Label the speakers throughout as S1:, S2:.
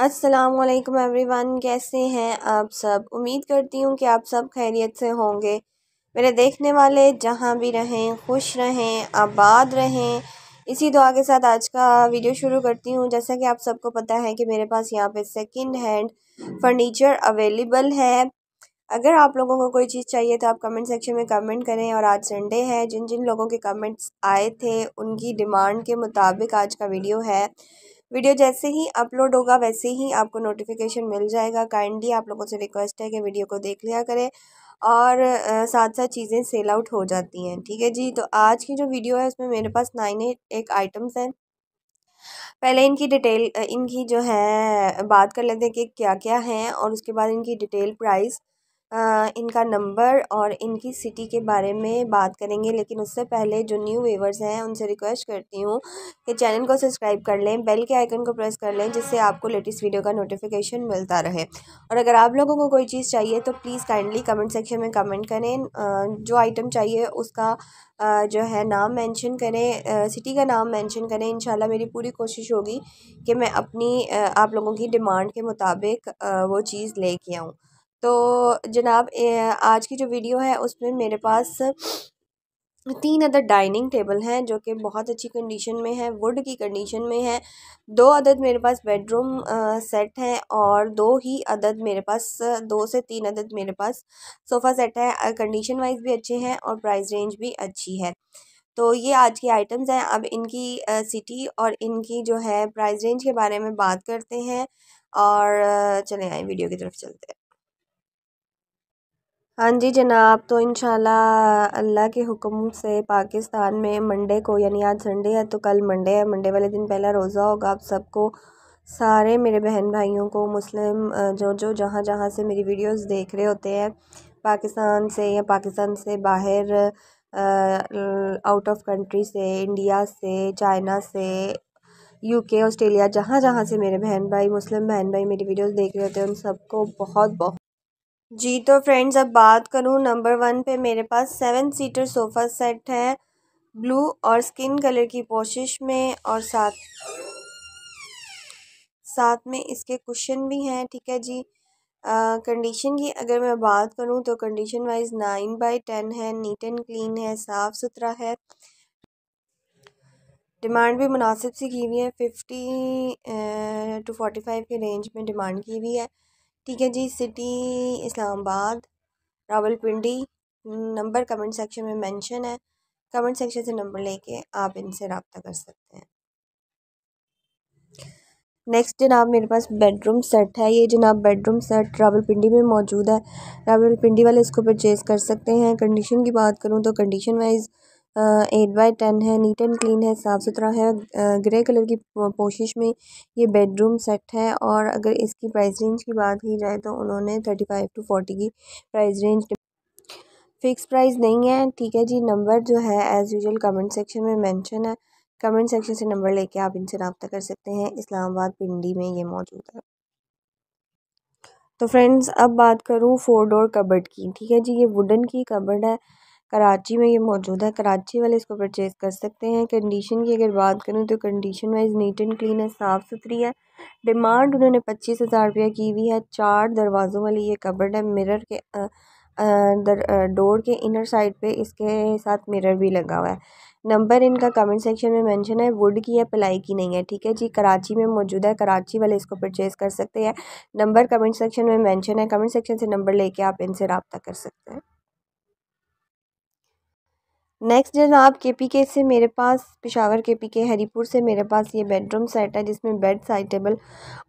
S1: अस्सलाम एवरीवन कैसे हैं आप सब उम्मीद करती हूँ कि आप सब खैरियत से होंगे मेरे देखने वाले जहाँ भी रहें खुश रहें आबाद रहें इसी दुआ के साथ आज का वीडियो शुरू करती हूँ जैसा कि आप सबको पता है कि मेरे पास यहाँ पे सेकंड हैंड फर्नीचर अवेलेबल है अगर आप लोगों को कोई चीज़ चाहिए तो आप कमेंट सेक्शन में कमेंट करें और आज संडे है जिन जिन लोगों के कमेंट्स आए थे उनकी डिमांड के मुताबिक आज का वीडियो है वीडियो जैसे ही अपलोड होगा वैसे ही आपको नोटिफिकेशन मिल जाएगा काइंडली आप लोगों से रिक्वेस्ट है कि वीडियो को देख लिया करें और साथ साथ चीज़ें सेल आउट हो जाती हैं ठीक है जी तो आज की जो वीडियो है उसमें मेरे पास नाइन एट एक आइटम्स हैं पहले इनकी डिटेल इनकी जो है बात कर लेते हैं कि क्या क्या हैं और उसके बाद इनकी डिटेल प्राइस इनका नंबर और इनकी सिटी के बारे में बात करेंगे लेकिन उससे पहले जो न्यू व्यूवर्स हैं उनसे रिक्वेस्ट करती हूँ कि चैनल को सब्सक्राइब कर लें बेल के आइकन को प्रेस कर लें जिससे आपको लेटेस्ट वीडियो का नोटिफिकेशन मिलता रहे और अगर आप लोगों को कोई चीज़ चाहिए तो प्लीज़ काइंडली कमेंट सेक्शन में कमेंट करें जो आइटम चाहिए उसका जो है नाम मेंशन करें सिटी का नाम मेंशन करें इंशाल्लाह मेरी पूरी कोशिश होगी कि मैं अपनी आप लोगों की डिमांड के मुताबिक वो चीज़ लेके आऊँ तो जनाब आज की जो वीडियो है उसमें मेरे पास तीन अदद डाइनिंग टेबल हैं जो कि बहुत अच्छी कंडीशन में है वुड की कंडीशन में है दो अदद मेरे पास बेडरूम सेट हैं और दो ही अदद मेरे पास दो से तीन अदद मेरे पास सोफ़ा सेट है कंडीशन वाइज भी अच्छे हैं और प्राइस रेंज भी अच्छी है तो ये आज की आइटम्स हैं अब इनकी सिटी और इनकी जो है प्राइस रेंज के बारे में बात करते हैं और चले आए वीडियो की तरफ चलते हैं हाँ जी जनाब तो इन अल्लाह के हुक्म से पाकिस्तान में मंडे को यानी आज संडे है तो कल मंडे है मंडे वाले दिन पहला रोज़ा होगा आप सबको सारे मेरे बहन भाइयों को मुस्लिम जो जो जहाँ जहाँ से मेरी वीडियोस देख रहे होते हैं पाकिस्तान से या पाकिस्तान से बाहर आउट ऑफ कंट्री से इंडिया से चाइना से यूके ऑस्ट्रेलिया जहाँ जहाँ से मेरे बहन भाई मुस्लिम बहन भाई मेरी वीडियोस देख रहे होते हैं उन सबको बहुत बहुत जी तो फ्रेंड्स अब बात करूँ नंबर वन पे मेरे पास सेवन सीटर सोफ़ा सेट है ब्लू और स्किन कलर की पोशिश में और साथ साथ में इसके कुशन भी हैं ठीक है जी कंडीशन की अगर मैं बात करूँ तो condition wise nine by ten है नीट एंड क्लीन है साफ़ सुथरा है डिमांड भी मुनासिब सी की हुई है फिफ्टी टू फोर्टी फाइव के रेंज में डिमांड की हुई है ठीक है जी city Islamabad Rawalpindi number comment section में मेंशन है कमेंट सेक्शन से नंबर लेके आप इनसे रबता कर सकते हैं नेक्स्ट जनाब मेरे पास बेडरूम सेट है ये जनाब बेडरूम सेट रावलपिंडी में मौजूद है रावलपिंडी वाले इसको परचेज़ कर सकते हैं कंडीशन की बात करूँ तो condition wise eight by ten है नीट एंड क्लीन है साफ सुथरा है ग्रे कलर की कोशिश में ये बेडरूम सेट है और अगर इसकी प्राइस रेंज की बात की जाए तो उन्होंने थर्टी फाइव टू फोर्टी की प्राइस रेंज फिक्स प्राइस नहीं है ठीक है जी नंबर जो है एज़ यूजल कमेंट सेक्शन में मैंशन है कमेंट सेक्शन से नंबर लेके आप इनसे रबता कर सकते हैं इस्लामाबाद पिंडी में ये मौजूद है तो फ्रेंड्स अब बात करूँ फोर डोर कबर्ड की ठीक है जी ये वुडन की कबर्ड है कराची में ये मौजूद है कराची वाले इसको परचेज़ कर सकते हैं कंडीशन की अगर बात करूँ तो condition wise neat and clean है साफ़ सुथरी है डिमांड उन्होंने पच्चीस हज़ार रुपया की हुई है चार दरवाज़ों वाली ये कबर्ड है मिरर के डोर के इनर साइड पे इसके साथ मिरर भी लगा हुआ है नंबर इनका कमेंट सेक्शन में मेंशन है वुड की है प्लाई की नहीं है ठीक है जी कराची में मौजूद है कराची वाले इसको परचेज़ कर सकते हैं नंबर कमेंट सेक्शन में मेंशन है कमेंट सेक्शन से नंबर लेके आप इनसे रबता कर सकते हैं नेक्स्ट जनाब के पी के से मेरे पास पिशावर के पी के हरीपुर से मेरे पास ये बेडरूम सेट है जिसमें बेड साइड टेबल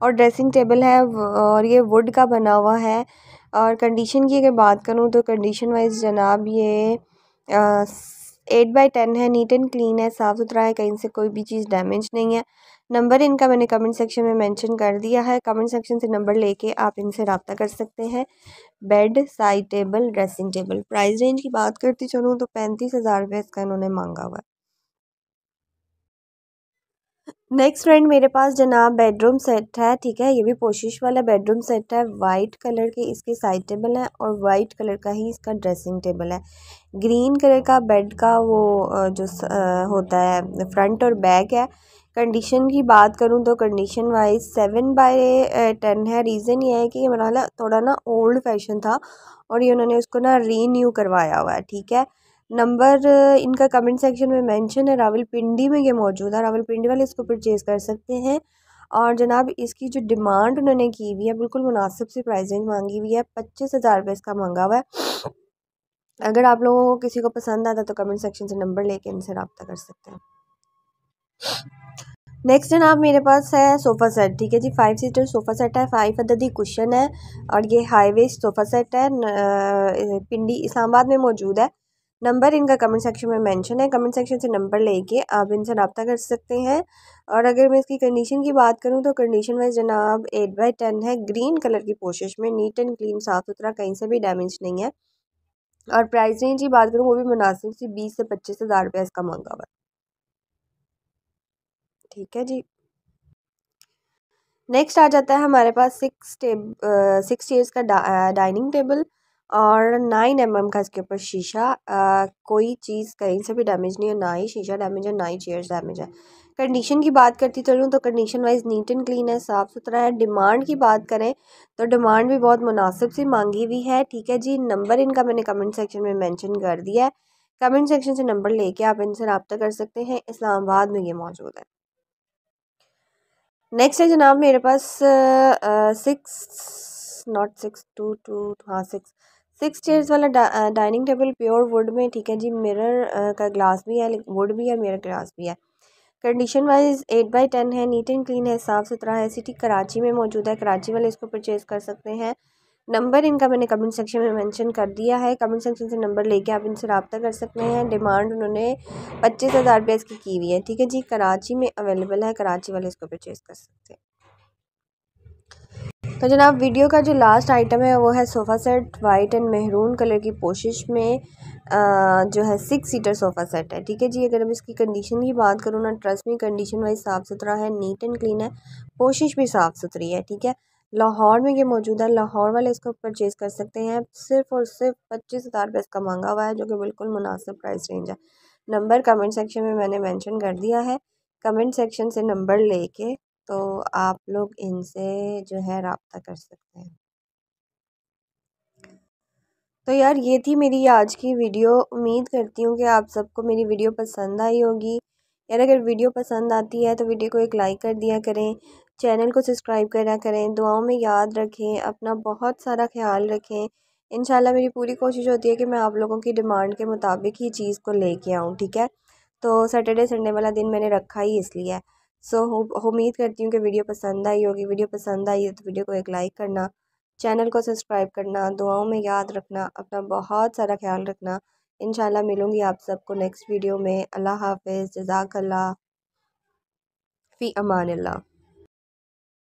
S1: और ड्रेसिंग टेबल है और ये वुड का बना हुआ है और कंडीशन की अगर बात करूँ तो कंडीशन वाइज जनाब ये आ, एट बाई टेन है नीट एंड क्लीन है साफ़ सुथरा है कहीं से कोई भी चीज़ डैमेज नहीं है नंबर इनका मैंने कमेंट सेक्शन में मेंशन कर दिया है कमेंट सेक्शन से नंबर लेके आप इनसे रबता कर सकते हैं bed side table dressing table price range की बात करती चलूँ तो पैंतीस हज़ार रुपये इसका इन्होंने मांगा हुआ है नेक्स्ट फ्रेंड मेरे पास जनाब बेडरूम सेट है ठीक है ये भी पोशिश वाला बेडरूम सेट है वाइट कलर के इसके साइड टेबल है और वाइट कलर का ही इसका ड्रेसिंग टेबल है ग्रीन कलर का बेड का वो जो होता है फ्रंट और बैक है कंडीशन की बात करूँ तो condition wise seven by ten है रीज़न ये है कि मेरा थोड़ा ना ओल्ड फैशन था और ये उन्होंने उसको ना रीन्यू करवाया हुआ है ठीक है नंबर इनका कमेंट सेक्शन में मेंशन है रावलपिंडी में ये मौजूद है रावलपिंडी वाले इसको परचेज़ कर सकते हैं और जनाब इसकी जो डिमांड उन्होंने की हुई है बिल्कुल मुनासिब सी प्राइस रेंज मांगी हुई है पच्चीस हज़ार रुपये इसका मांगा हुआ है अगर आप लोगों को किसी को पसंद आता तो कमेंट सेक्शन से नंबर लेके इनसे रबता कर सकते हैं नेक्स्ट जनाब मेरे पास है सोफ़ा सेट ठीक है जी फाइव सीटर सोफ़ा सेट है फाइव अददी कुशन है और ये हाई सोफ़ा सेट है पिंडी इस्लामाबाद में मौजूद है नंबर इनका कमेंट सेक्शन में मेंशन है कमेंट सेक्शन से नंबर लेके आप इनसे रबता कर सकते हैं और अगर मैं इसकी कंडीशन की बात करूं तो कंडीशन वाइज जनाब एट बाई टेन है ग्रीन कलर की कोशिश में नीट एंड क्लीन साफ़ सुथरा कहीं से भी डैमेज नहीं है और प्राइस रेंज की बात करूँ वो भी मुनासिब सी बीस से पच्चीस हज़ार रुपया इसका मांगा हुआ ठीक है जी नेक्स्ट आ जाता है हमारे पास सिक्स टेब सिक्स चेयर्स का डा, डाइनिंग टेबल और नाइन एम mm का इसके ऊपर शीशा आ, कोई चीज़ कहीं से भी डैमेज नहीं है ना ही शीशा डैमेज है ना ही चेयर्स डैमेज है कंडीशन की बात करती चलूँ तो condition wise neat and clean है साफ़ सुथरा है डिमांड की बात करें तो डिमांड भी बहुत मुनासिब सी मांगी हुई है ठीक है जी नंबर इनका मैंने कमेंट सेक्शन में मैंशन कर दिया है कमेंट सेक्शन से नंबर लेके आप इनसे रबता कर सकते हैं इस्लामाबाद में ये मौजूद है नेक्स्ट है जनाब मेरे पास six not six two two हाँ सिक्स सिक्स चेयर्स वाला डा, डाइनिंग टेबल प्योर वुड में ठीक है जी मिरर का ग्लास भी है वुड भी है मिरर ग्लास भी है condition wise eight by ten है नीट एंड क्लीन है साफ़ सुथरा है सिटी कराची में मौजूद है कराची वाले इसको परचेज़ कर सकते हैं नंबर इनका मैंने कमेंट सेक्शन में मेंशन कर दिया है कमेंट सेक्शन से नंबर लेके आप इनसे रबता कर सकते हैं डिमांड उन्होंने पच्चीस हज़ार रुपये इसकी की हुई है ठीक है जी कराची में अवेलेबल है कराची वाले इसको परचेज़ कर सकते हैं तो जनाब वीडियो का जो लास्ट आइटम है वो है sofa set white and maroon colour की पोशिश में आ, जो है सिक्स सीटर सोफ़ा सेट है ठीक है जी अगर हम इसकी कंडीशन की बात करूँ ना ट्रस्ट में कंडीशन वाइज साफ़ सुथरा है नीट एंड क्लीन है पोशिश भी साफ़ सुथरी है ठीक है लाहौर में ये मौजूद है लाहौर वाले इसको परचेज़ कर सकते हैं सिर्फ़ और सिर्फ पच्चीस हज़ार रुपये इसका मांगा हुआ है जो कि बिल्कुल मुनासिब प्राइस रेंज है नंबर कमेंट सेक्शन में मैंने मेंशन कर दिया है कमेंट सेक्शन से नंबर लेके तो आप लोग इनसे जो है रबता कर सकते हैं तो यार ये थी मेरी आज की वीडियो उम्मीद करती हूँ कि आप सबको मेरी वीडियो पसंद आई होगी यार अगर वीडियो पसंद आती है तो वीडियो को एक लाइक कर दिया करें चैनल को सब्सक्राइब करा करें दुआओं में याद रखें अपना बहुत सारा ख्याल रखें इन मेरी पूरी कोशिश होती है कि मैं आप लोगों की डिमांड के मुताबिक ही चीज़ को लेके आऊँ ठीक है तो सैटरडे संडे वाला दिन मैंने रखा ही इसलिए सो so, उम्मीद करती हूँ कि वीडियो पसंद आई होगी वीडियो पसंद आई है तो वीडियो को एक लाइक करना चैनल को सब्सक्राइब करना दुआओं में याद रखना अपना बहुत सारा ख्याल रखना इन मिलूँगी आप सबको नेक्स्ट वीडियो में अल्लाह हाफिज़ जजाकल्ला फ़ी अमान